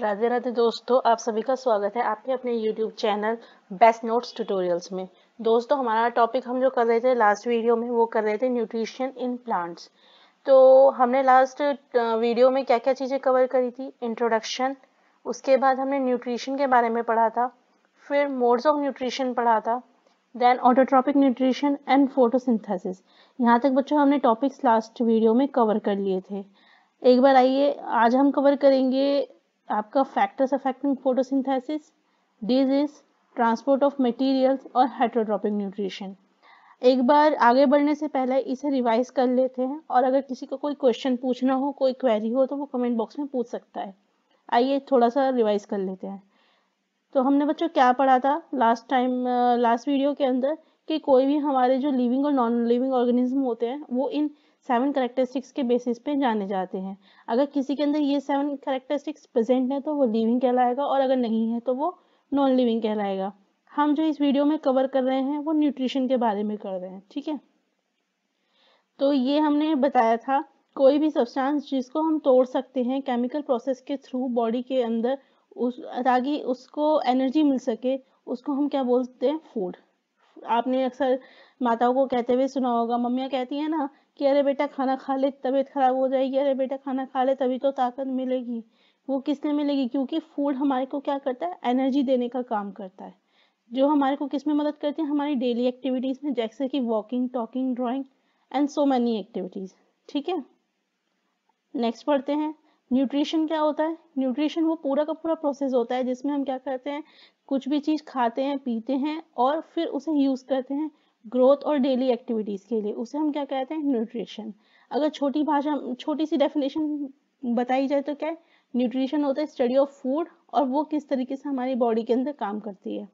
राधे राधे दोस्तों आप सभी का स्वागत है आपके अपने YouTube channel best notes tutorials में दोस्तों हमारा टॉपिक हम जो कर रहे थे लास्ट वीडियो में वो कर रहे थे न्यूट्रिशन इन प्लांट्स तो हमने लास्ट वीडियो में क्या क्या चीज़ें कवर करी थी इंट्रोडक्शन उसके बाद हमने न्यूट्रिशन के बारे में पढ़ा था फिर मोड्स ऑफ न्यूट्रिशन पढ़ा था then autotrophic nutrition and photosynthesis यहाँ तक बच्चों हमने टॉपिक्स लास्ट वीडियो में कवर कर लिए थे एक बार आइए आज हम कवर करेंगे आपका factors affecting photosynthesis this is transport of materials और हाइड्रोट्रॉपिक न्यूट्रिशन एक बार आगे बढ़ने से पहले इसे रिवाइज कर लेते हैं और अगर किसी को कोई क्वेश्चन पूछना हो कोई क्वेरी हो तो वो कमेंट बॉक्स में पूछ सकता है आइए थोड़ा सा रिवाइज कर लेते हैं तो हमने बच्चों क्या पढ़ा था लास्ट टाइम लास्ट वीडियो के अंदर कि कोई भी हमारे जो लिविंग और नॉन लिविंग ऑर्गेनिज्म होते हैं वो इन सेवन करेक्टरिस्टिक्स के बेसिस पे जाने जाते हैं अगर किसी के अंदर ये सेवन करेक्टरिस्टिक्स प्रेजेंट है तो वो लिविंग कहलाएगा और अगर नहीं है तो वो नॉन लिविंग कहलाएगा हम जो इस वीडियो में कवर कर रहे हैं वो न्यूट्रिशन के बारे में कर रहे हैं ठीक है तो ये हमने बताया था कोई भी सब्सटेंस जिसको हम तोड़ सकते हैं केमिकल प्रोसेस के थ्रू बॉडी के अंदर उस ताकि उसको एनर्जी मिल सके उसको हम क्या बोलते हैं फूड आपने अक्सर माताओं को कहते हुए सुना होगा मम्मियाँ कहती हैं ना कि अरे बेटा खाना खा ले तबीयत खराब हो जाएगी अरे बेटा खाना खा ले तभी तो ताकत मिलेगी वो किसने मिलेगी क्योंकि फूड हमारे को क्या करता है एनर्जी देने का काम करता है जो हमारे को किस में मदद करती है हमारी डेली एक्टिविटीज़ में जैसे कि walking talking drawing and so many activities ठीक है नेक्स्ट पढ़ते हैं न्यूट्रिशन क्या होता है न्यूट्रिशन वो पूरा का पूरा प्रोसेस होता है जिसमें हम क्या करते हैं कुछ भी चीज़ खाते हैं पीते हैं और फिर उसे यूज़ करते हैं ग्रोथ और डेली एक्टिविटीज़ के लिए उसे हम क्या कहते हैं न्यूट्रिशन अगर छोटी भाषा छोटी सी डेफिनेशन बताई जाए तो क्या न्यूट्रिशन होता है स्टडी ऑफ फूड और वो किस तरीके से हमारी बॉडी के अंदर काम करती है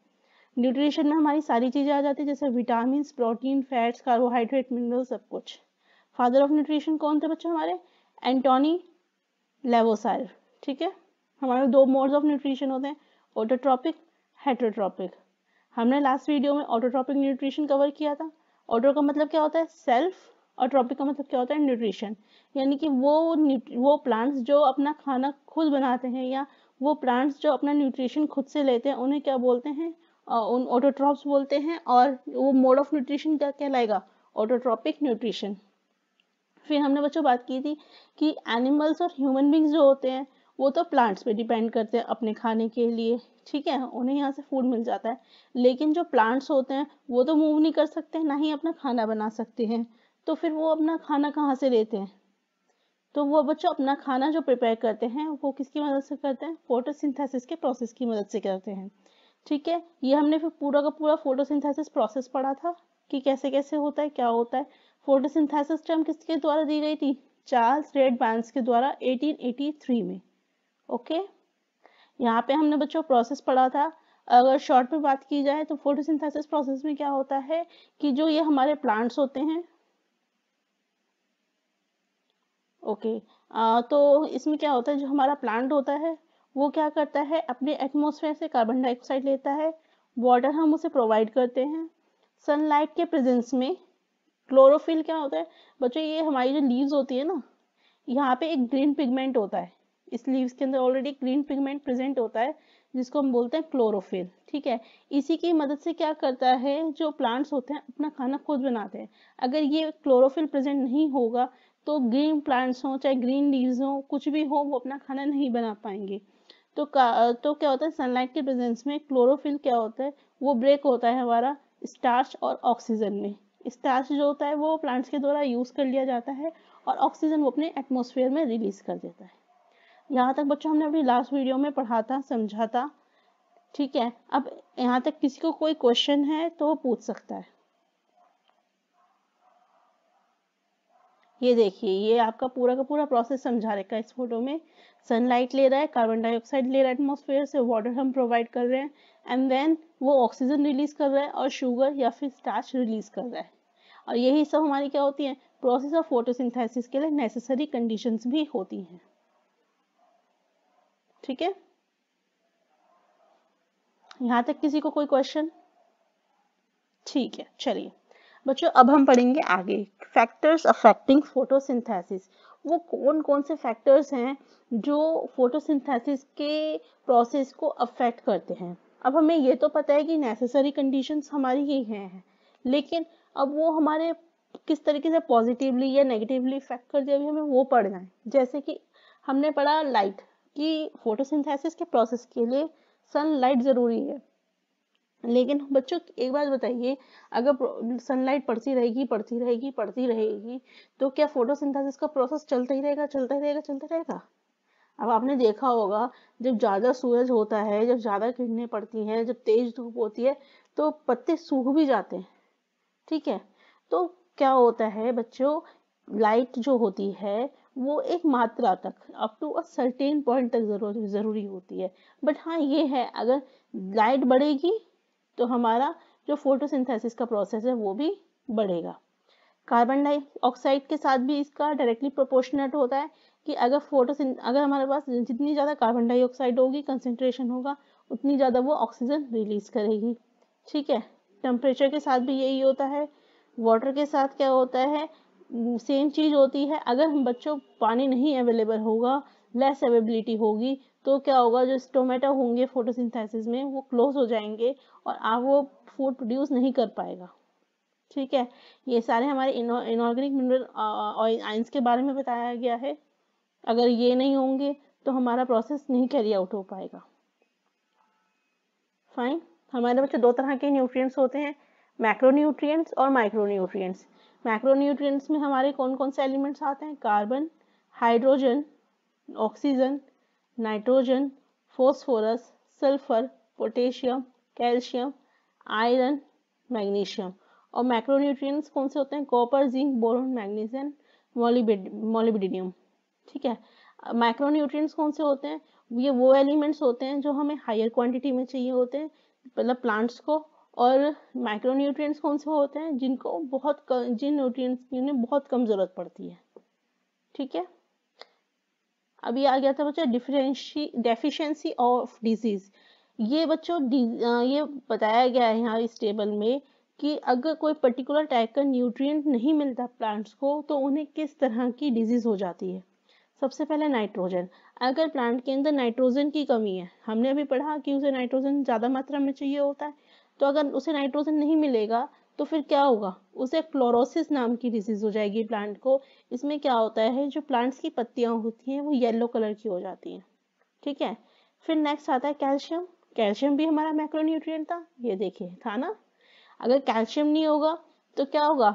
न्यूट्रिशन में हमारी सारी चीज़ें आ जाती है जैसे vitamin protein fats carbohydrate mineral सब कुछ फादर ऑफ न्यूट्रिशन कौन थे बच्चे हमारे एंटोनी लेवोसाइल ठीक है हमारे दो मोड्स ऑफ न्यूट्रिशन होते हैं ओटोट्रॉपिक हेट्रोट्रॉपिक हमने लास्ट वीडियो में ऑटोट्रॉपिक न्यूट्रिशन कवर किया था ऑटो का मतलब क्या होता है सेल्फ और ट्रॉपिक का मतलब क्या होता है न्यूट्रिशन यानी कि वो वो प्लांट्स जो अपना खाना खुद बनाते हैं या वो प्लांट्स जो अपना न्यूट्रिशन खुद से लेते हैं उन्हें क्या बोलते हैं उन ऑटोट्रॉप्स बोलते हैं और वो मोड ऑफ न्यूट्रिशन क्या कहलाएगा ऑटोट्रॉपिक न्यूट्रिशन फिर हमने बच्चों बात की थी कि एनिमल्स और ह्यूमन बींग्स जो होते हैं वो तो प्लांट्स पे डिपेंड करते हैं अपने खाने के लिए ठीक है उन्हें यहाँ से फूड मिल जाता है लेकिन जो प्लांट्स होते हैं वो तो मूव नहीं कर सकते ना ही अपना खाना बना सकते हैं तो फिर वो अपना खाना कहाँ से लेते हैं तो वो बच्चों अपना खाना जो प्रिपेयर करते हैं वो किसकी मदद से करते हैं फोटोसिंथेसिस के प्रोसेस की मदद से करते हैं ठीक है ये हमने फिर पूरा का पूरा फोटोसिंथेसिस प्रोसेस पढ़ा था कि कैसे कैसे होता है क्या होता है फोटोसिंथेसिस टर्म किसके द्वारा दी गई थी चार्ल्स रेड बैंस के द्वारा 1883 में ओके यहाँ पे हमने बच्चों प्रोसेस पढ़ा था अगर शॉर्ट में बात की जाए तो फोटोसिंथेसिस प्रोसेस में क्या होता है कि जो ये हमारे प्लांट्स होते हैं ओके okay, आ, तो इसमें क्या होता है जो हमारा प्लांट होता है वो क्या करता है अपने एटमोसफेयर से कार्बन डाइऑक्साइड लेता है वाटर हम उसे प्रोवाइड करते हैं सनलाइट के प्रेजेंस में क्लोरोफिल क्या होता है बच्चों ये हमारी जो लीव्स होती है ना यहाँ पे एक ग्रीन पिगमेंट होता है इस लीव्स के अंदर ऑलरेडी ग्रीन पिगमेंट प्रेजेंट होता है जिसको हम बोलते हैं क्लोरोफिल ठीक है इसी की मदद से क्या करता है जो प्लांट्स होते हैं अपना खाना खुद बनाते हैं अगर ये क्लोरोफिल प्रेजेंट नहीं होगा तो ग्रीन प्लांट्स हों चाहे ग्रीन लीव्स हों कुछ भी हो वो अपना खाना नहीं बना पाएंगे तो का तो क्या होता है सनलाइट के प्रेजेंस में क्लोरोफिल क्या होता है वो ब्रेक होता है हमारा स्टार्च और ऑक्सीजन में स्टार्च जो होता है वो प्लांट्स के द्वारा यूज़ कर लिया जाता है और ऑक्सीजन वो अपने एटमोसफेयर में रिलीज कर देता है यहाँ तक बच्चों हमने अपनी लास्ट वीडियो में पढ़ा था समझा था ठीक है अब यहाँ तक किसी को कोई क्वेश्चन है तो वो पूछ सकता है ये देखिए ये आपका पूरा का पूरा प्रोसेस समझा रखा है इस फोटो में सनलाइट ले रहा है कार्बन डाइऑक्साइड ले रहा है एटमोसफेयर से वाटर हम प्रोवाइड कर रहे हैं एंड देन वो ऑक्सीजन रिलीज कर रहा है और शुगर या फिर स्टार्च रिलीज कर रहा है और यही सब हमारी क्या होती है प्रोसेस ऑफ फोटोसिंथेसिस के लिए नेसेसरी कंडीशंस भी होती हैं ठीक है यहां तक किसी को कोई क्वेश्चन ठीक है चलिए बच्चों अब हम पढ़ेंगे आगे फैक्टर्स अफेक्टिंग फोटोसिंथेसिस वो कौन कौन से फैक्टर्स हैं जो फोटोसिंथेसिस के प्रोसेस को अफेक्ट करते हैं अब हमें ये तो पता है कि नेसेसरी कंडीशंस हमारी ही हैं लेकिन अब वो हमारे किस तरीके से पॉजिटिवली या नेगेटिवली इफेक्ट करते हैं अभी हमें वो पढ़ना है जैसे कि हमने पढ़ा लाइट कि फोटोसिंथेसिस के प्रोसेस के लिए सनलाइट ज़रूरी है लेकिन बच्चों एक बात बताइए अगर सनलाइट पड़ती रहेगी पड़ती रहेगी पड़ती रहेगी तो क्या फोटोसिंथेसिस का प्रोसेस चलता ही रहेगा चलता ही रहेगा चलता रहेगा अब आपने देखा होगा जब ज़्यादा सूरज होता है जब ज़्यादा किरणें पड़ती हैं जब तेज धूप होती है तो पत्ते सूख भी जाते हैं ठीक है तो क्या होता है बच्चों लाइट जो होती है वो एक मात्रा तक up to a certain point तक जरूर ज़रूरी होती है बट हाँ ये है अगर लाइट बढ़ेगी तो हमारा जो फोटोसिंथेसिस का प्रोसेस है वो भी बढ़ेगा कार्बन डाइऑक्साइड के साथ भी इसका डायरेक्टली प्रोपोर्शनेट होता है कि अगर फोटो अगर हमारे पास जितनी ज़्यादा कार्बन डाइऑक्साइड होगी कंसेंट्रेशन होगा उतनी ज़्यादा वो ऑक्सीजन रिलीज करेगी ठीक है टेम्परेचर के साथ भी यही होता है वाटर के साथ क्या होता है सेम चीज़ होती है अगर हम बच्चों पानी नहीं अवेलेबल होगा लेस अवेबिलिटी होगी तो क्या होगा जो टोमेटो होंगे फोटोसिंथेसिस में वो क्लोज हो जाएंगे और आप वो फूड प्रोड्यूस नहीं कर पाएगा ठीक है ये सारे हमारे इनऑर्गेनिक मिनरल आइंस के बारे में बताया गया है अगर ये नहीं होंगे तो हमारा प्रोसेस नहीं कैरी आउट हो पाएगा फाइन हमारे बच्चे दो तरह के न्यूट्रिएंट्स होते हैं मैक्रो न्यूट्रिएंट्स और माइक्रो न्यूट्रिएंट्स मैक्रोन्यूट्रिएंट्स में हमारे कौन कौन से एलिमेंट्स आते हैं carbon hydrogen oxygen nitrogen phosphorus sulphur potassium calcium iron magnesium और मैक्रोन्यूट्रिएंट्स कौन से होते हैं copper zinc boron magnesium molybdenum ठीक है माइक्रोन्यूट्रिएंट्स कौन से होते हैं ये वो एलिमेंट्स होते हैं जो हमें हायर क्वांटिटी में चाहिए होते हैं मतलब प्लांट्स को और माइक्रो न्यूट्रिएंट्स कौन से होते हैं जिनको बहुत जिन न्यूट्रिएंट्स की उन्हें बहुत कम ज़रूरत पड़ती है ठीक है अभी आ गया था बच्चा डिफरेंशी डेफिशिएंसी ऑफ डिजीज ये बच्चों ये बताया गया है यहाँ इस टेबल में कि अगर कोई पर्टिकुलर टाइप का न्यूट्रिएंट नहीं मिलता प्लांट्स को तो उन्हें किस तरह की डिजीज हो जाती है सबसे पहले नाइट्रोजन अगर प्लांट के अंदर नाइट्रोजन की कमी है हमने अभी पढ़ा कि उसे नाइट्रोजन ज़्यादा मात्रा में चाहिए होता है तो अगर उसे नाइट्रोजन नहीं मिलेगा तो फिर क्या होगा उसे क्लोरोसिस नाम की डिजीज हो जाएगी प्लांट को इसमें क्या होता है जो प्लांट्स की पत्तियां होती हैं वो येलो कलर की हो जाती हैं ठीक है फिर नेक्स्ट आता है कैल्शियम कैल्शियम भी हमारा माइक्रोन्यूट्रिय था ये देखिए था ना अगर कैल्शियम नहीं होगा तो क्या होगा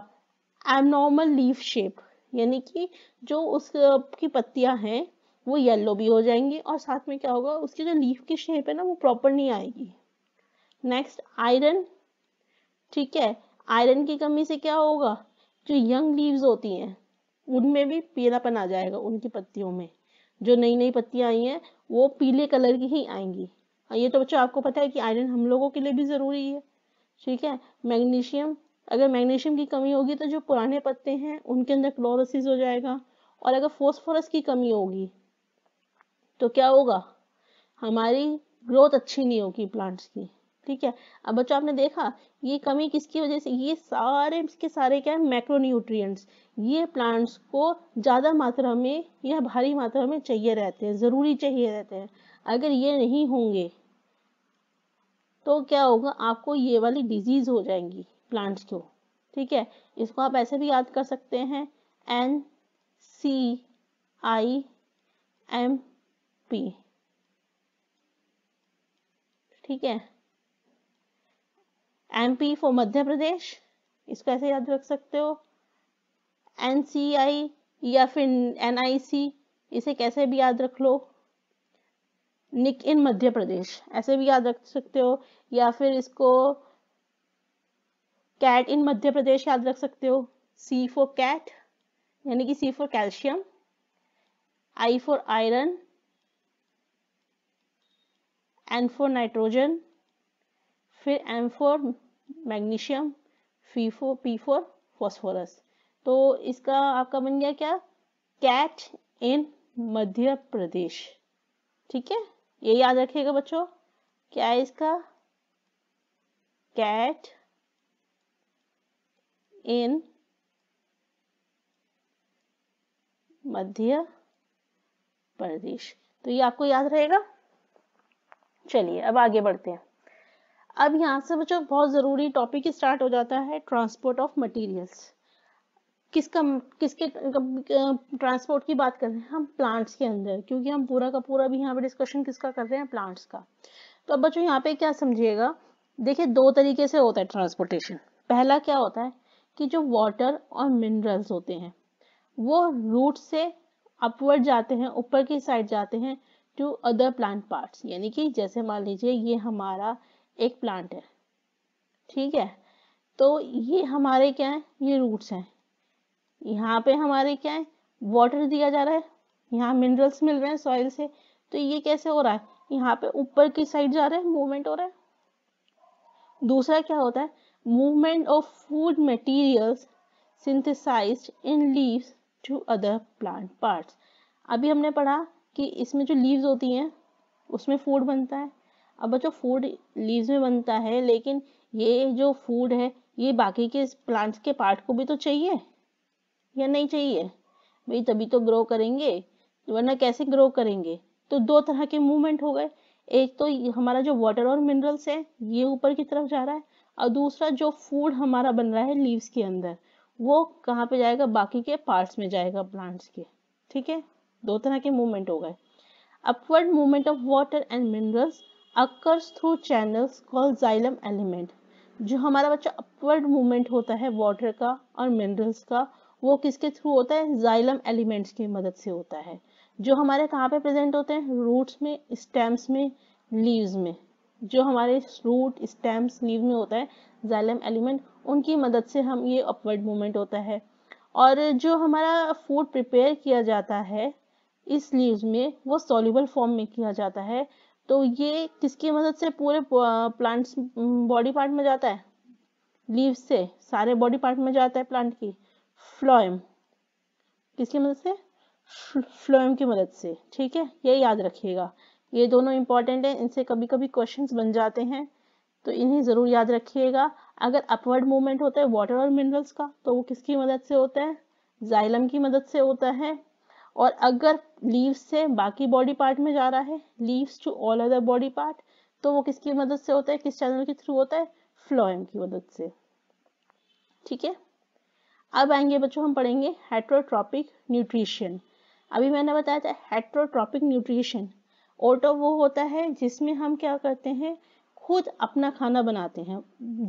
एबनॉर्मल लीफ शेप यानी कि जो उसकी पत्तियां हैं वो येलो भी हो जाएंगी और साथ में क्या होगा उसकी जो लीफ की शेप है ना वो प्रॉपर नहीं आएगी नेक्स्ट आयरन ठीक है आयरन की कमी से क्या होगा जो यंग लीव्स होती हैं उनमें भी पीलापन आ जाएगा उनकी पत्तियों में जो नई नई पत्तियां आई हैं वो पीले कलर की ही आएंगी हाँ, ये तो बच्चों आपको पता है कि आयरन हम लोगों के लिए भी ज़रूरी है ठीक है मैग्नीशियम अगर मैग्नीशियम की कमी होगी तो जो पुराने पत्ते हैं उनके अंदर क्लोरोसिस हो जाएगा और अगर फोस्फोरस की कमी होगी तो क्या होगा हमारी ग्रोथ अच्छी नहीं होगी प्लांट्स की ठीक है अब बच्चों आपने देखा ये कमी किसकी वजह से ये सारे इसके सारे क्या है मैक्रोन्यूट्रिएंट्स ये प्लांट्स को ज़्यादा मात्रा में या भारी मात्रा में चाहिए रहते हैं ज़रूरी चाहिए रहते हैं अगर ये नहीं होंगे तो क्या होगा आपको ये वाली डिजीज हो जाएंगी प्लांट्स को ठीक है इसको आप ऐसे भी याद कर सकते हैं N C I M P ठीक है M P for Madhya Pradesh इसको ऐसे याद रख सकते हो एन सी आई या फिर एन आई सी इसे कैसे भी याद रख लो निक इन मध्य प्रदेश ऐसे भी याद रख सकते हो या फिर इसको कैट इन मध्य प्रदेश याद रख सकते हो सी फॉर कैट यानी कि C for calcium I for iron N for nitrogen फिर एम फॉर मैग्नीशियम फीफो पी फोर फॉस्फोरस तो इसका आपका बन गया क्या कैच इन मध्य प्रदेश ठीक है ये याद रखिएगा बच्चों क्या है इसका कैट इन मध्य प्रदेश तो ये आपको याद रहेगा चलिए अब आगे बढ़ते हैं अब यहाँ से बच्चों बहुत ज़रूरी टॉपिक स्टार्ट हो जाता है ट्रांसपोर्ट ऑफ मटेरियल्स किसका किसके ट्रांसपोर्ट की बात कर रहे हैं हम प्लांट्स के अंदर क्योंकि हम पूरा का पूरा भी यहाँ पे डिस्कशन किसका कर रहे हैं प्लांट्स का तो अब बच्चों यहाँ पे क्या समझिएगा देखिए दो तरीके से होता है ट्रांसपोर्टेशन पहला क्या होता है कि जो वाटर और मिनरल्स होते हैं वो रूट से अपवर्ड जाते हैं ऊपर की साइड जाते हैं टू अदर प्लांट पार्ट्स यानी कि जैसे मान लीजिए ये हमारा एक प्लांट है ठीक है तो ये हमारे क्या है ये रूट्स हैं यहाँ पे हमारे क्या है वाटर दिया जा रहा है यहाँ मिनरल्स मिल रहे हैं सॉइल से तो ये कैसे हो रहा है यहाँ पे ऊपर की साइड जा रहा है मूवमेंट हो रहा है दूसरा क्या होता है movement of food materials synthesise in leaves to other plant parts अभी हमने पढ़ा कि इसमें जो लीव्स होती हैं उसमें फूड बनता है अब बच्चों फूड लीव्स में बनता है लेकिन ये जो फूड है ये बाकी के प्लांट्स के पार्ट को भी तो चाहिए या नहीं चाहिए भाई तभी तो ग्रो करेंगे वरना कैसे ग्रो करेंगे तो दो तरह के मूवमेंट हो गए एक तो हमारा जो वाटर और मिनरल्स है ये ऊपर की तरफ जा रहा है और दूसरा जो फूड हमारा बन रहा है लीव्स के अंदर वो कहाँ पे जाएगा बाकी के पार्ट्स में जाएगा प्लांट्स के ठीक है दो तरह के मूवमेंट हो गए upward movement of water and minerals occurs through channels called xylem element जो हमारा बच्चा अपवर्ड मूवमेंट होता है वाटर का और मिनरल्स का वो किसके थ्रू होता है जाइलम एलिमेंट्स की मदद से होता है जो हमारे कहाँ पे प्रेजेंट होते हैं रूट्स में स्टेम्स में लीव्स में जो हमारे रूट स्टेम्स लीव में होता है जाइलम एलिमेंट उनकी मदद से हम ये अपवर्ड मूवमेंट होता है और जो हमारा फूड प्रिपेयर किया जाता है इस लीव्स में वो सॉल्यूबल फॉर्म में किया जाता है तो ये किसकी मदद से पूरे प्लांट्स बॉडी पार्ट में जाता है लीव से सारे बॉडी पार्ट में जाता है प्लांट की फ्लोएम किसकी मदद से फ्लोएम की मदद से ठीक है ये याद रखिएगा ये दोनों इंपॉर्टेंट है इनसे कभी कभी क्वेश्चंस बन जाते हैं तो इन्हें ज़रूर याद रखिएगा अगर अपवर्ड मूवमेंट होता है वाटर और मिनरल्स का तो वो किसकी मदद से होता है जाइलम की मदद से होता है और अगर लीव्स से बाकी बॉडी पार्ट में जा रहा है leaves to all other body part तो वो किसकी मदद से होता है किस चैनल के थ्रू होता है फ्लोएम की मदद से ठीक है अब आएंगे बच्चों हम पढ़ेंगे हेट्रोट्रॉपिक न्यूट्रिशन अभी मैंने बताया था हेट्रोट्रॉपिक न्यूट्रिशन ओटो वो होता है जिसमें हम क्या करते हैं खुद अपना खाना बनाते हैं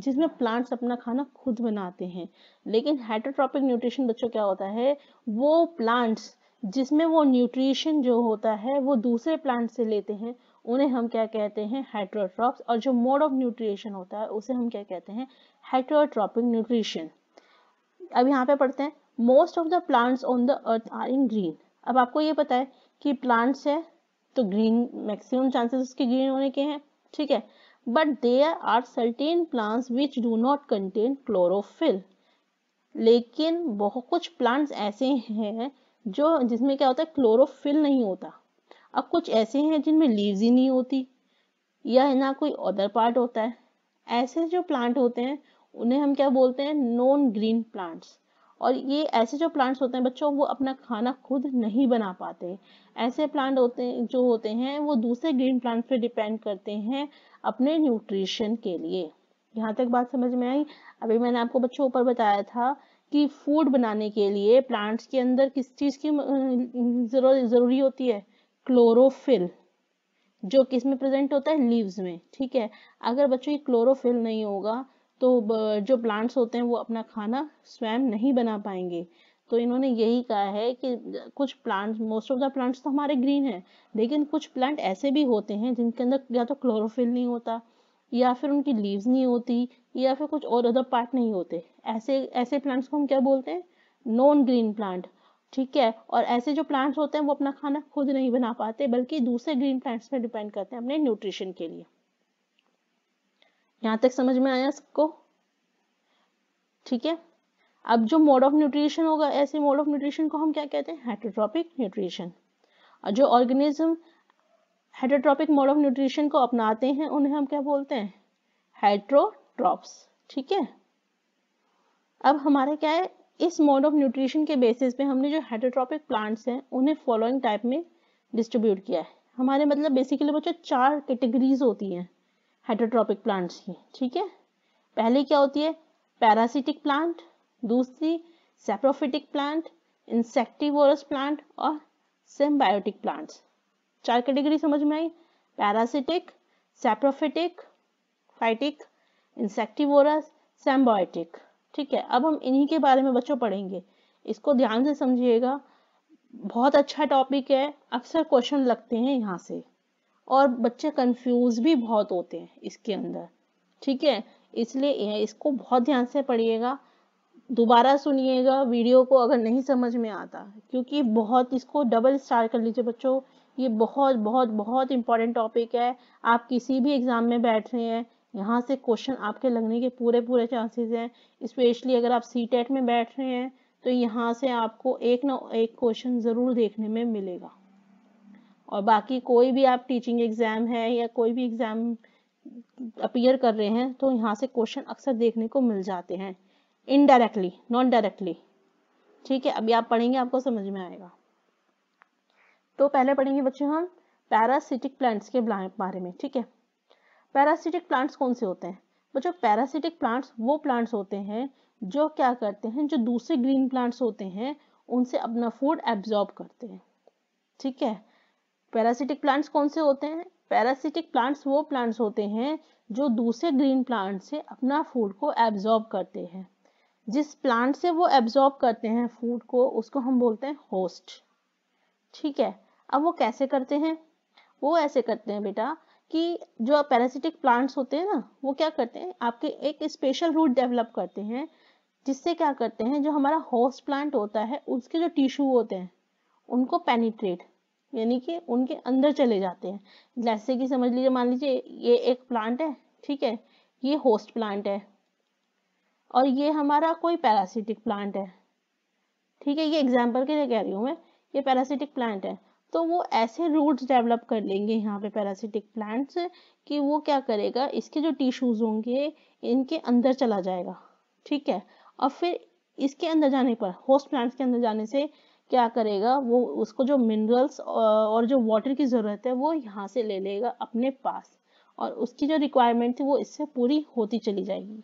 जिसमें प्लांट्स अपना खाना खुद बनाते हैं लेकिन हेट्रोट्रॉपिक न्यूट्रिशन बच्चों क्या होता है वो प्लांट्स जिसमें वो न्यूट्रिशन जो होता है वो दूसरे प्लांट से लेते हैं उन्हें हम क्या कहते हैं हाइड्रोट्रॉप्स और जो मोड ऑफ न्यूट्रिशन होता है उसे हम क्या कहते हैं हाइड्रोट्रॉपिक न्यूट्रिशन अब यहाँ पे पढ़ते हैं most of the plants on the earth are in green अब आपको ये पता है कि प्लांट्स है तो ग्रीन मैक्सिमम चांसेस उसके ग्रीन होने के हैं ठीक है but there are certain plants which do not contain chlorophyll लेकिन बहुत कुछ प्लांट्स ऐसे हैं जो जिसमें क्या होता है क्लोरोफिल नहीं होता अब कुछ ऐसे हैं जिनमें लीव्स ही नहीं होती या ना कोई अदर पार्ट होता है ऐसे जो प्लांट होते हैं उन्हें हम क्या बोलते हैं नॉन ग्रीन प्लांट्स और ये ऐसे जो प्लांट्स होते हैं बच्चों वो अपना खाना खुद नहीं बना पाते ऐसे प्लांट होते हैं जो होते हैं वो दूसरे ग्रीन प्लांट्स पे डिपेंड करते हैं अपने न्यूट्रिशन के लिए यहाँ तक बात समझ में आई अभी मैंने आपको बच्चों ऊपर बताया था कि फूड बनाने के लिए प्लांट्स के अंदर किस चीज़ की ज़रूरी होती है क्लोरोफिल जो किस में प्रेजेंट होता है लीव्स में ठीक है अगर बच्चों ये क्लोरोफिल नहीं होगा तो जो प्लांट्स होते हैं वो अपना खाना स्वयं नहीं बना पाएंगे तो इन्होंने यही कहा है कि कुछ plants most of the plants तो हमारे ग्रीन हैं लेकिन कुछ प्लांट ऐसे भी होते हैं जिनके अंदर या तो क्लोरोफिल नहीं होता या फिर उनकी लीव्स नहीं होती या फिर कुछ और अदर पार्ट नहीं होते ऐसे ऐसे प्लांट्स को हम क्या बोलते हैं नॉन ग्रीन प्लांट ठीक है और ऐसे जो प्लांट्स होते हैं वो अपना खाना खुद नहीं बना पाते बल्कि दूसरे ग्रीन प्लांट्स पर डिपेंड करते हैं अपने न्यूट्रिशन के लिए यहाँ तक समझ में आया सबको ठीक है अब जो मोड ऑफ न्यूट्रिशन होगा ऐसे मोड ऑफ न्यूट्रिशन को हम क्या कहते हैं हेट्रोट्रॉपिक न्यूट्रिशन और जो organism heterotrophic mode of nutrition को अपनाते हैं उन्हें हम क्या बोलते हैं हाइड्रोट्रॉप्स ठीक है अब हमारे क्या है इस मोड ऑफ न्यूट्रिशन के बेसिस पे हमने जो हाइड्रोट्रॉपिक प्लांट्स हैं उन्हें फॉलोइंग टाइप में डिस्ट्रीब्यूट किया है हमारे मतलब बेसिकली बच्चों चार कैटेगरीज होती हैं हाइड्रोट्रॉपिक प्लांट्स की ठीक है पहली क्या होती है पैरासिटिक प्लांट दूसरी सेप्रोफिटिक प्लांट इंसेक्टिवोरस प्लांट और सिम्बायोटिक प्लांट्स चार कैटेगरी समझ में आई पैरासिटिक सेप्रोफिटिक फाइटिक इंसेक्टिवोरस सैम्बॉयटिक ठीक है अब हम इन्हीं के बारे में बच्चों पढ़ेंगे इसको ध्यान से समझिएगा बहुत अच्छा टॉपिक है अक्सर क्वेश्चन लगते हैं यहाँ से और बच्चे कंफ्यूज भी बहुत होते हैं इसके अंदर ठीक है इसलिए इसको बहुत ध्यान से पढ़िएगा दोबारा सुनिएगा वीडियो को अगर नहीं समझ में आता क्योंकि बहुत इसको डबल स्टार कर लीजिए बच्चों ये बहुत बहुत बहुत इंपॉर्टेंट टॉपिक है आप किसी भी एग्ज़ाम में बैठ रहे हैं यहाँ से क्वेश्चन आपके लगने के पूरे पूरे चांसेस हैं स्पेशली अगर आप सी टेट e में बैठ रहे हैं तो यहाँ से आपको एक ना एक क्वेश्चन ज़रूर देखने में मिलेगा और बाकी कोई भी आप टीचिंग एग्ज़ाम है या कोई भी एग्ज़ाम अपीयर कर रहे हैं तो यहाँ से क्वेश्चन अक्सर देखने को मिल जाते हैं इनडायरेक्टली नॉन डायरेक्टली ठीक है अभी आप पढ़ेंगे आपको समझ में आएगा तो पहले पढ़ेंगे बच्चों हम पैरासिटिक प्लांट्स के बारे में ठीक है पैरासिटिक प्लांट्स कौन से होते हैं बच्चों पैरासिटिक प्लांट्स वो प्लांट्स होते हैं जो क्या करते हैं जो दूसरे ग्रीन प्लांट्स होते हैं उनसे अपना फूड एब्जॉर्ब करते हैं ठीक है पैरासिटिक प्लांट्स कौन से होते हैं पैरासिटिक प्लांट्स वो प्लांट्स होते हैं जो दूसरे ग्रीन प्लांट से अपना फूड को एब्जॉर्ब करते हैं जिस प्लांट से वो एब्जॉर्ब करते हैं फूड को उसको हम बोलते हैं होस्ट ठीक है अब वो कैसे करते हैं वो ऐसे करते हैं बेटा कि जो पैरासिटिक प्लांट्स होते हैं ना वो क्या करते हैं आपके एक स्पेशल रूट डेवलप करते हैं जिससे क्या करते हैं जो हमारा होस्ट प्लांट होता है उसके जो टिश्यू होते हैं उनको पेनिट्रेट यानी कि उनके अंदर चले जाते हैं जैसे कि समझ लीजिए मान लीजिए ये एक प्लांट है ठीक है ये होस्ट प्लांट है और ये हमारा कोई पैरासिटिक प्लांट है ठीक है ये एग्जाम्पल के लिए कह रही हूँ मैं ये पैरासिटिक प्लांट है तो वो ऐसे रूट्स डेवलप कर लेंगे यहाँ पे पैरासिटिक प्लांट्स कि वो क्या करेगा इसके जो टिश्यूज होंगे इनके अंदर चला जाएगा ठीक है और फिर इसके अंदर जाने पर होस्ट प्लांट्स के अंदर जाने से क्या करेगा वो उसको जो मिनरल्स और जो वाटर की ज़रूरत है वो यहाँ से ले लेगा अपने पास और उसकी जो रिक्वायरमेंट थी वो इससे पूरी होती चली जाएगी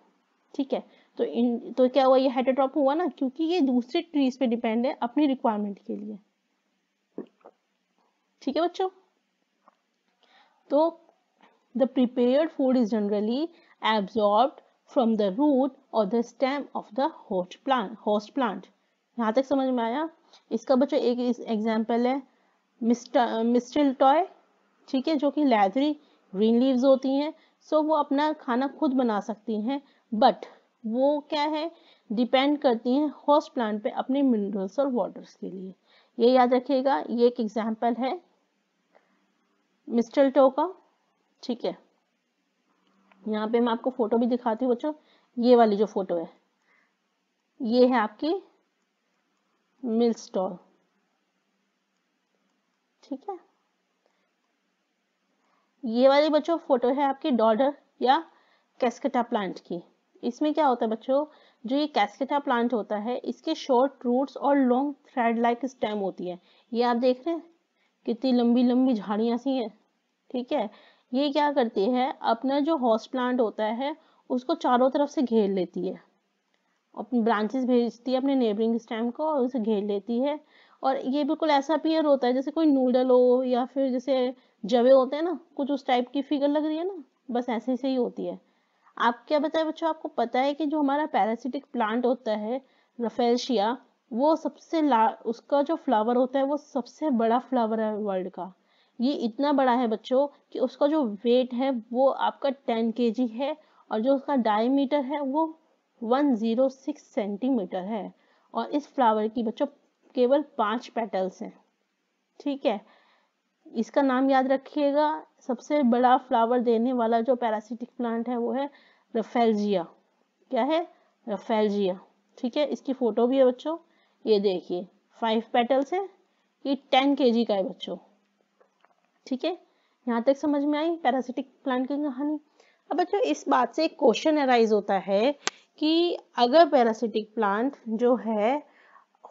ठीक है तो इन तो क्या हुआ ये हेटोट्रॉप हुआ ना क्योंकि ये दूसरे ट्रीज पे डिपेंड है अपनी रिक्वायरमेंट के लिए ठीक है बच्चों तो the prepared food is generally absorbed from the root और the stem of the host plant host plant यहाँ तक समझ में आया इसका बच्चों एक एग्जाम्पल है मिस्टल टॉय ठीक है जो कि लैदरी ग्रीन लीव्स होती हैं सो वो अपना खाना खुद बना सकती हैं बट वो क्या है डिपेंड करती हैं होस्ट प्लांट पे अपने मिनरल्स और वाटर्स के लिए ये याद रखिएगा ये एक एग्जाम्पल है मिस्टल का ठीक है यहाँ पे मैं आपको फोटो भी दिखाती हूँ बच्चों ये वाली जो फोटो है ये है आपकी मिल ठीक है ये वाली बच्चों फोटो है आपकी डॉडर या कैस्केटा प्लांट की इसमें क्या होता है बच्चों जो ये कैस्केटा प्लांट होता है इसके शॉर्ट रूट्स और लॉन्ग थ्रेड लाइक स्टेम होती है ये आप देख रहे हैं कितनी लंबी लंबी झाड़ियाँ सी हैं ठीक है ये क्या करती है अपना जो हॉस्ट प्लांट होता है उसको चारों तरफ से घेर लेती है अपनी ब्रांचेस भेजती है अपने नेबरिंग स्टैम को और उसे घेर लेती है और ये बिल्कुल ऐसा पेयर होता है जैसे कोई नूडल हो या फिर जैसे जवे होते हैं ना कुछ उस टाइप की फिगर लग रही है ना बस ऐसे से ही होती है आप क्या बताए बच्चों आपको पता है कि जो हमारा पैरासिटिक प्लांट होता है रफेलशिया वो सबसे ला उसका जो फ्लावर होता है वो सबसे बड़ा फ्लावर है वर्ल्ड का ये इतना बड़ा है बच्चों कि उसका जो वेट है वो आपका टेन के है और जो उसका डायमीटर है वो सिक्स सेंटीमीटर है और इस फ्लावर की बच्चों केवल पांच पेटल्स हैं ठीक है इसका नाम याद रखिएगा सबसे बड़ा फ्लावर देने वाला जो पैरासिटिक प्लांट है वो है रफेलजिया क्या है रफेलजिया ठीक है इसकी फोटो भी है बच्चों ये देखिए फाइव पेटल्स है ये टेन के का है बच्चों ठीक है यहाँ तक समझ में आई पैरासिटिक प्लांट की कहानी अब बच्चों इस बात से एक क्वेश्चन अराइज होता है कि अगर पैरासिटिक प्लांट जो है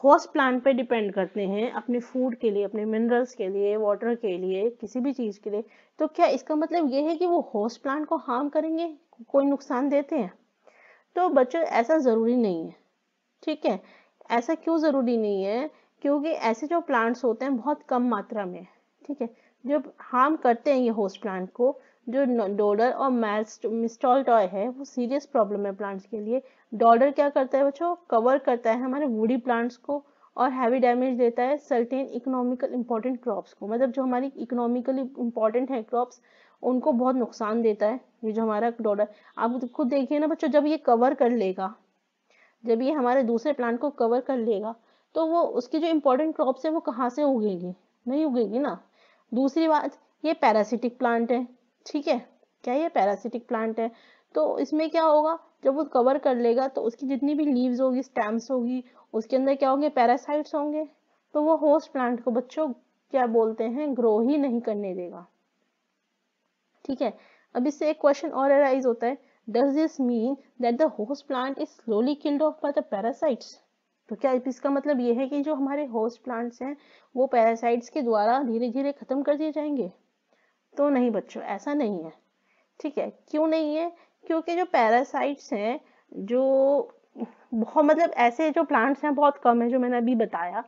होस्ट प्लांट पे डिपेंड करते हैं अपने फूड के लिए अपने मिनरल्स के लिए वाटर के लिए किसी भी चीज़ के लिए तो क्या इसका मतलब ये है कि वो होस्ट प्लांट को हार्म करेंगे कोई नुकसान देते हैं तो बच्चों ऐसा ज़रूरी नहीं है ठीक है ऐसा क्यों ज़रूरी नहीं है क्योंकि ऐसे जो प्लांट्स होते हैं बहुत कम मात्रा में ठीक है जो हार्म करते हैं ये होस्ट प्लांट को जो डोडर और टॉय है वो सीरियस प्रॉब्लम है प्लांट्स के लिए डोडर क्या करता है बच्चों कवर करता है हमारे वुडी प्लांट्स को और हैवी डैमेज देता है सर्टेन इकोनॉमिकल इंपॉर्टेंट क्रॉप्स को मतलब जो हमारी इकोनॉमिकली इंपॉर्टेंट है क्रॉप्स उनको बहुत नुकसान देता है ये जो हमारा डोडर आप खुद देखिए ना बच्चों जब ये कवर कर लेगा जब ये हमारे दूसरे प्लांट को कवर कर लेगा तो वो उसकी जो इम्पोर्टेंट क्रॉप्स है वो कहाँ से उगेगी नहीं उगेगी ना दूसरी बात ये पैरासिटिक प्लांट है ठीक है क्या ये पैरासिटिक प्लांट है तो इसमें क्या होगा जब वो कवर कर लेगा तो उसकी जितनी भी लीव्स होगी स्टैम्प्स होगी उसके अंदर क्या होंगे पैरासाइट्स होंगे तो वो होस्ट प्लांट को बच्चों क्या बोलते हैं ग्रो ही नहीं करने देगा ठीक है अब इससे एक क्वेश्चन और अराइज होता है does this mean that the host plant is slowly killed off by the parasites? तो क्या इसका मतलब ये है कि जो हमारे होस्ट प्लांट्स हैं वो पैरासाइट्स के द्वारा धीरे धीरे खत्म कर दिए जाएंगे तो नहीं बच्चों ऐसा नहीं है ठीक है क्यों नहीं है क्योंकि जो पैरासाइट्स हैं जो बहुत मतलब ऐसे जो प्लांट्स हैं बहुत कम है जो मैंने अभी बताया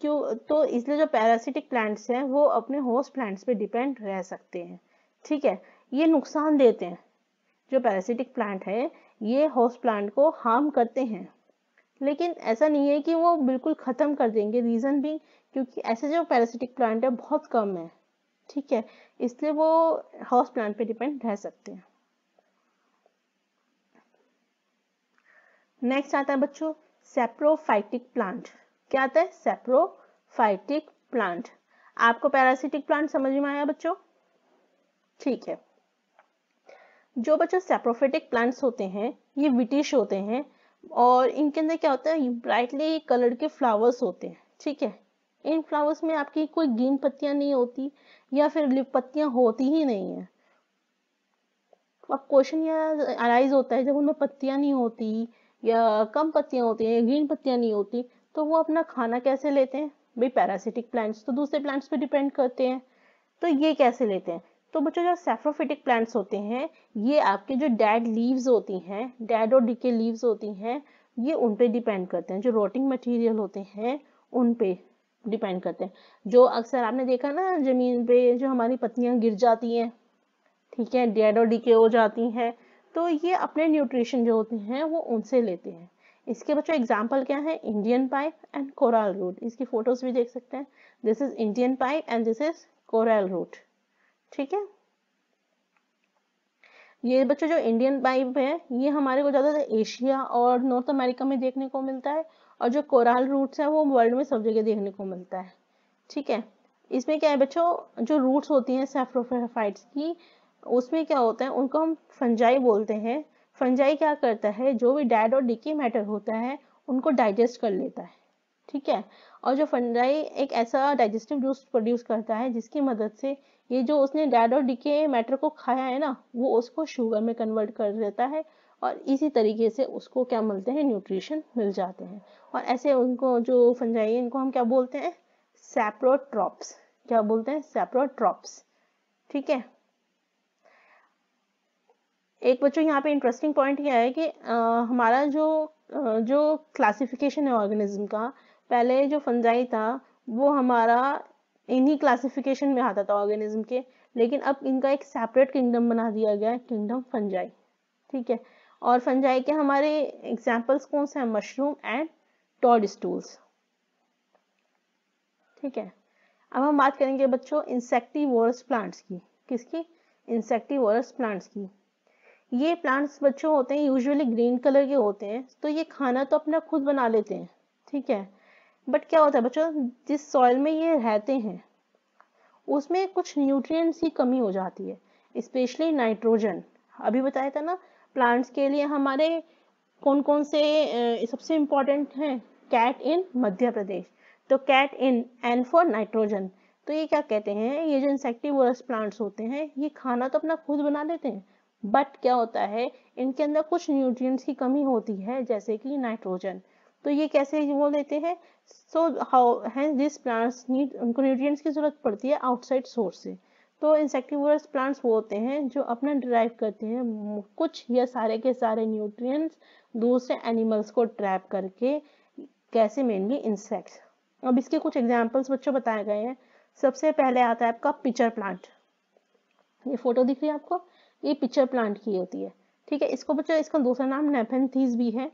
क्यों तो इसलिए जो पैरासिटिक प्लांट्स हैं वो अपने होस्ट प्लांट्स पे डिपेंड रह सकते हैं ठीक है ये नुकसान देते हैं जो पैरासिटिक प्लांट है ये हाउस प्लांट को हार्म करते हैं लेकिन ऐसा नहीं है कि वो बिल्कुल ख़त्म कर देंगे रीज़न भी क्योंकि ऐसे जो पैरासिटिक प्लांट है बहुत कम है ठीक है इसलिए वो हाउस प्लांट पे डिपेंड रह सकते हैं नेक्स्ट आता है बच्चों सेप्रोफाइटिक प्लांट क्या आता है सेप्रोफाइटिक प्लांट आपको पैरासिटिक प्लांट समझ में आया बच्चों ठीक है जो बच्चों सेप्रोफेटिक प्लांट्स होते हैं ये विटिश होते हैं और इनके अंदर क्या होता है ब्राइटली कलर के फ्लावर्स होते हैं ठीक है इन फ्लावर्स में आपकी कोई ग्रीन पत्तियां नहीं होती या फिर पत्तियां होती ही नहीं है अब क्वेश्चन यह अराइज होता है जब उनमें पत्तियां नहीं होती या कम पत्तियां होती हैं ग्रीन पत्तियां नहीं होती तो वो अपना खाना कैसे लेते हैं भाई पैरासिटिक प्लांट्स तो दूसरे प्लांट्स पे डिपेंड करते हैं तो ये कैसे लेते हैं तो बच्चों जो सेफ्रोफिटिक प्लांट्स होते हैं ये आपके जो डेड लीव्स होती हैं डेड और डिके लीव्स होती हैं ये उन पे डिपेंड करते हैं जो रोटिंग मटेरियल होते हैं उन पे डिपेंड करते हैं जो अक्सर आपने देखा ना ज़मीन पे जो हमारी पत्तियां गिर जाती हैं ठीक है डेड और डिके हो जाती हैं तो ये अपने न्यूट्रिशन जो होते हैं वो उनसे लेते हैं इसके बच्चों एग्जाम्पल क्या है Indian pipe and coral root इसकी फोटोज भी देख सकते हैं this is Indian pipe and this is coral root ठीक है ये बच्चों जो इंडियन पाइप है ये हमारे को ज्यादातर एशिया और नॉर्थ अमेरिका में देखने को मिलता है और जो कोराल रूट्स है वो वर्ल्ड में सब जगह देखने को मिलता है ठीक है इसमें क्या है बच्चों जो रूट्स होती हैं सेफ्रोफाइट्स की उसमें क्या होता है उनको हम फंजाई बोलते हैं फंजाई क्या करता है जो भी डेड और डिकी मैटर होता है उनको डाइजेस्ट कर लेता है ठीक है और जो फंडाई एक ऐसा डाइजेस्टिव जूस प्रोड्यूस करता है जिसकी मदद से ये जो उसने डेड और डिके मैटर को खाया है ना वो उसको शुगर में कन्वर्ट कर देता है और इसी तरीके से उसको क्या मिलते हैं न्यूट्रिशन मिल जाते हैं और ऐसे उनको जो फंजाई इनको हम क्या बोलते हैं सेप्रोट्रॉप्स क्या बोलते हैं सेप्रोट्रॉप्स ठीक है एक बच्चों यहाँ पे इंटरेस्टिंग पॉइंट यह है कि आ, हमारा जो जो क्लासिफिकेशन है ऑर्गेनिज्म का पहले जो फंजाई था वो हमारा इन्हीं क्लासिफिकेशन में आता था ऑर्गेनिज्म के लेकिन अब इनका एक सेपरेट किंगडम बना दिया गया है किंगडम फंजाई ठीक है और फंजाई के हमारे एग्जाम्पल्स कौन से हैं मशरूम एंड टॉड स्टूल्स ठीक है अब हम बात करेंगे बच्चों वर्स प्लांट्स की किसकी वर्स प्लांट्स की ये प्लांट्स बच्चों होते हैं यूजुअली ग्रीन कलर के होते हैं तो ये खाना तो अपना खुद बना लेते हैं ठीक है बट क्या होता है बच्चों जिस सॉइल में ये रहते हैं उसमें कुछ न्यूट्रिएंट्स की कमी हो जाती है स्पेशली नाइट्रोजन अभी बताया था ना प्लांट्स के लिए हमारे कौन कौन से सबसे इम्पोर्टेंट हैं कैट इन मध्य प्रदेश तो cat in N for nitrogen तो ये क्या कहते हैं ये जो इंसेक्टिव प्लांट्स होते हैं ये खाना तो अपना खुद बना लेते हैं बट क्या होता है इनके अंदर कुछ न्यूट्रिएंट्स की कमी होती है जैसे कि नाइट्रोजन तो ये कैसे वो लेते हैं सो हाउ हैं दिस प्लांट्स नीड उनको न्यूट्रिएंट्स की जरूरत पड़ती है आउटसाइड सोर्स से तो इंसेक्टिवरस प्लांट्स वो होते हैं जो अपना ड्राइव करते हैं कुछ या सारे के सारे न्यूट्रिएंट्स दूसरे एनिमल्स को ट्रैप करके कैसे मेनली इंसेक्ट्स अब इसके कुछ एग्जाम्पल्स बच्चों बताए गए हैं सबसे पहले आता है आपका पिचर प्लांट ये फोटो दिख रही है आपको ये पिक्चर प्लांट की होती है ठीक है इसको बच्चों इसका दूसरा नाम नेफेंथीज भी है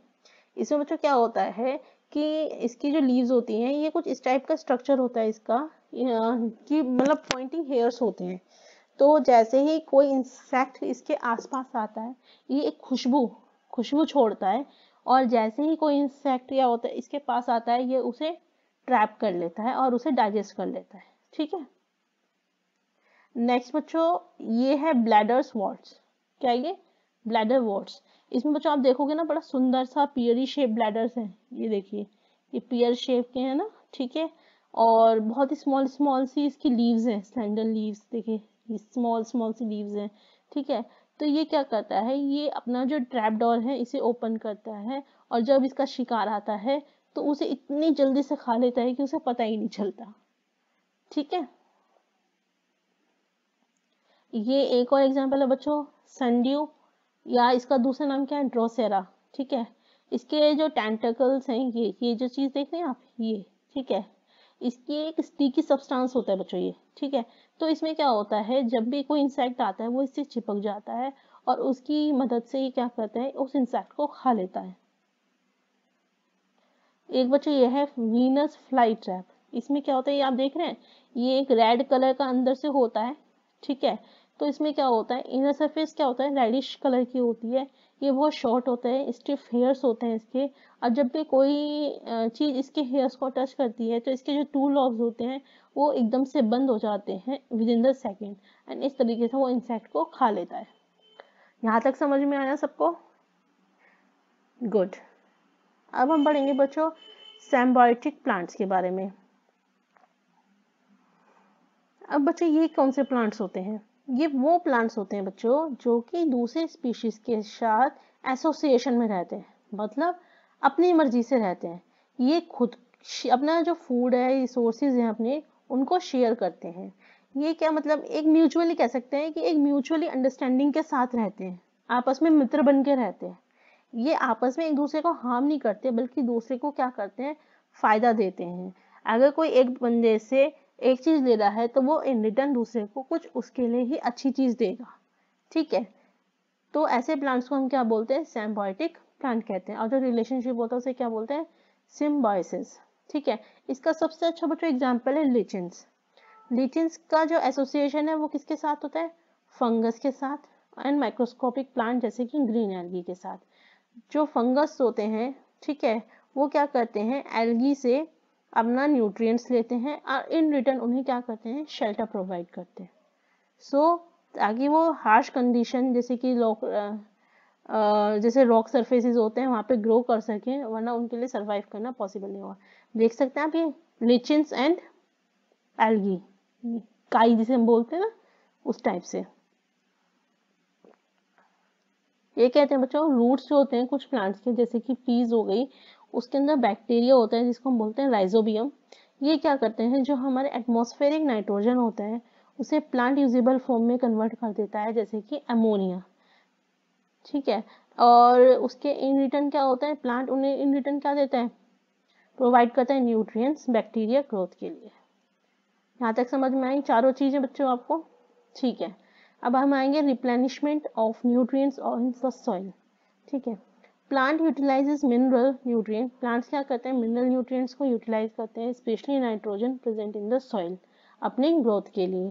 इसमें बच्चों क्या होता है कि इसकी जो लीव्स होती हैं ये कुछ इस टाइप का स्ट्रक्चर होता है इसका कि मतलब पॉइंटिंग हेयर्स होते हैं तो जैसे ही कोई इंसेक्ट इसके आसपास आता है ये एक खुशबू खुशबू छोड़ता है और जैसे ही कोई इंसेक्ट या होता है इसके पास आता है ये उसे ट्रैप कर लेता है और उसे डाइजेस्ट कर लेता है ठीक है नेक्स्ट बच्चों ये है ब्लैडर्स वॉट्स क्या ये ब्लैडर वॉट्स इसमें बच्चों आप देखोगे ना बड़ा सुंदर सा पियरी शेप ब्लैडर्स है ये देखिए ये पियर शेप के हैं ना ठीक है और बहुत ही स्मॉल स्मॉल सी इसकी लीव्स हैं स्लेंडर लीव्स देखिए स्मॉल स्मॉल सी लीव्स हैं ठीक है तो ये क्या करता है ये अपना जो ट्रैपडोर है इसे ओपन करता है और जब इसका शिकार आता है तो उसे इतनी जल्दी से खा लेता है कि उसे पता ही नहीं चलता ठीक है ये एक और एग्जाम्पल है बच्चों संड्यू या इसका दूसरा नाम क्या है ड्रोसेरा ठीक है इसके जो टेंटकल्स हैं ये ये जो चीज़ देख रहे हैं आप ये ठीक है इसकी एक स्टीकी सब्सटेंस होता है बच्चों ये ठीक है तो इसमें क्या होता है जब भी कोई इंसेक्ट आता है वो इससे चिपक जाता है और उसकी मदद से ये क्या करता है उस इंसेक्ट को खा लेता है एक बच्चों ये है वीनस फ्लाई ट्रैप इसमें क्या होता है ये आप देख रहे हैं ये एक रेड कलर का अंदर से होता है ठीक है तो इसमें क्या होता है इनर सरफेस क्या होता है रेडिश कलर की होती है ये बहुत शॉर्ट होता है स्टिफ हेयर्स होते हैं इसके और जब भी कोई चीज़ इसके हेयर्स को टच करती है तो इसके जो टू लॉब्स होते हैं वो एकदम से बंद हो जाते हैं within the second and इस तरीके से वो इंसेक्ट को खा लेता है यहाँ तक समझ में आया सबको गुड अब हम पढ़ेंगे बच्चों सेम्बायोटिक प्लांट्स के बारे में अब बच्चे ये कौन से प्लांट्स होते हैं ये वो प्लांट्स होते हैं बच्चों जो कि दूसरे स्पीशीज के साथ एसोसिएशन में रहते हैं मतलब अपनी मर्जी से रहते हैं ये खुद अपना जो फूड है रिसोर्सेज हैं अपने उनको शेयर करते हैं ये क्या मतलब एक म्यूचुअली कह सकते हैं कि एक म्यूचुअली अंडरस्टैंडिंग के साथ रहते हैं आपस में मित्र बन के रहते हैं ये आपस में एक दूसरे को हार्म नहीं करते बल्कि दूसरे को क्या करते हैं फ़ायदा देते हैं अगर कोई एक बंदे से एक चीज दे रहा है तो वो इन रिटर्न दूसरे को कुछ उसके लिए ही अच्छी चीज देगा ठीक है तो ऐसे प्लांट्स को हम क्या बोलते हैं सैम्बायोटिक प्लांट कहते हैं और जो रिलेशनशिप होता है उसे क्या बोलते हैं सिम्बॉयसिस ठीक है इसका सबसे अच्छा बच्चों एग्जाम्पल है लिचेंस लिचेंस का जो एसोसिएशन है वो किसके साथ होता है फंगस के साथ एंड माइक्रोस्कोपिक प्लांट जैसे कि ग्रीन एल्गी के साथ जो फंगस होते हैं ठीक है वो क्या करते हैं एल्गी से अपना न्यूट्रिएंट्स लेते हैं और इन रिटर्न उन्हें क्या करते हैं शेल्टर प्रोवाइड करते हैं सो so, ताकि वो हार्श कंडीशन जैसे कि लोग जैसे रॉक सर्फेसिस होते हैं वहाँ पे ग्रो कर सकें वरना उनके लिए सर्वाइव करना पॉसिबल नहीं होगा देख सकते हैं आप ये लिचिनस एंड एल्गी काई जिसे हम बोलते हैं ना उस टाइप से ये कहते हैं बच्चों रूट्स जो होते हैं कुछ प्लांट्स के जैसे कि पीज हो गई उसके अंदर बैक्टीरिया होता है जिसको हम बोलते हैं राइजोबियम ये क्या करते हैं जो हमारे एटमॉस्फेरिक नाइट्रोजन होता है उसे प्लांट यूजेबल फॉर्म में कन्वर्ट कर देता है जैसे कि अमोनिया ठीक है और उसके इन रिटर्न क्या होता है प्लांट उन्हें इन रिटर्न क्या देता है प्रोवाइड करता है न्यूट्रिएंट्स बैक्टीरिया ग्रोथ के लिए यहाँ तक समझ में आई चारों चीज़ें बच्चों आपको ठीक है अब हम आएंगे replenishment of nutrients on the soil ठीक है plant utilises mineral nutrient plants क्या करते हैं मिनरल न्यूट्रिएंट्स को यूटिलाइज करते हैं specially nitrogen present in the soil अपने ग्रोथ के लिए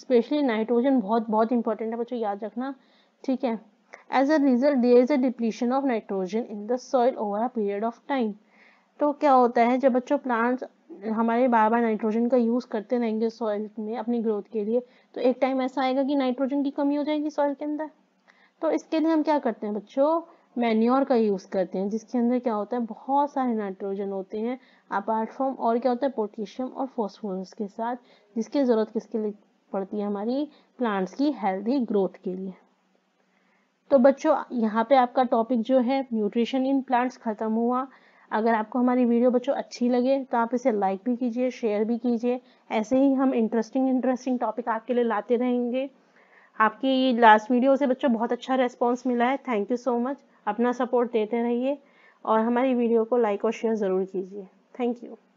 स्पेशली नाइट्रोजन बहुत बहुत इंपॉर्टेंट है बच्चों याद रखना ठीक है as a result there is a depletion of nitrogen in the soil over a period of time तो क्या होता है जब बच्चों प्लांट्स हमारे बार बार नाइट्रोजन का यूज़ करते रहेंगे सॉइल में अपनी ग्रोथ के लिए तो एक टाइम ऐसा आएगा कि नाइट्रोजन की कमी हो जाएगी सॉइल के अंदर तो इसके लिए हम क्या करते हैं बच्चों मैन्योर का यूज़ करते हैं जिसके अंदर क्या होता है बहुत सारे नाइट्रोजन होते हैं अपार्ट फ्रॉम और क्या होता है पोटेशियम और फॉस्फोरस के साथ जिसकी ज़रूरत किसके लिए पड़ती है हमारी प्लांट्स की हेल्दी ग्रोथ के लिए तो बच्चों यहाँ पे आपका टॉपिक जो है न्यूट्रिशन इन प्लांट्स ख़त्म हुआ अगर आपको हमारी वीडियो बच्चों अच्छी लगे तो आप इसे लाइक भी कीजिए शेयर भी कीजिए ऐसे ही हम इंटरेस्टिंग इंटरेस्टिंग टॉपिक आपके लिए लाते रहेंगे आपकी लास्ट वीडियो से बच्चों बहुत अच्छा रेस्पॉन्स मिला है थैंक यू सो मच अपना सपोर्ट देते रहिए और हमारी वीडियो को लाइक और शेयर ज़रूर कीजिए थैंक यू